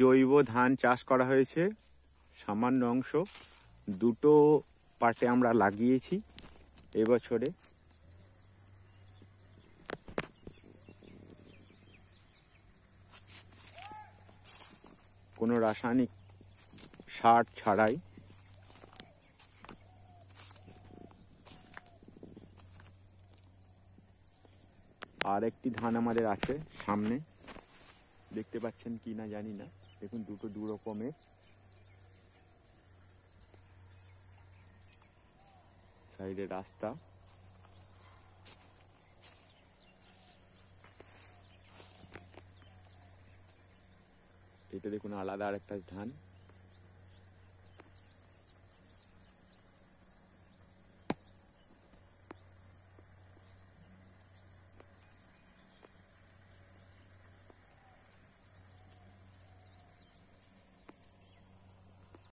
জৈব ধান চাষ করা হয়েছে সামান্য অংশ দুটো পাটে আমরা লাগিয়েছি এবছরে কোনো রাসায়নিক সার ছাড়াই আর একটি ধান আমাদের আছে সামনে দেখতে পাচ্ছেন কি না জানি না দেখুন দুটো দু রকমের সাইডে রাস্তা এটা দেখুন আলাদা আর একটা ধান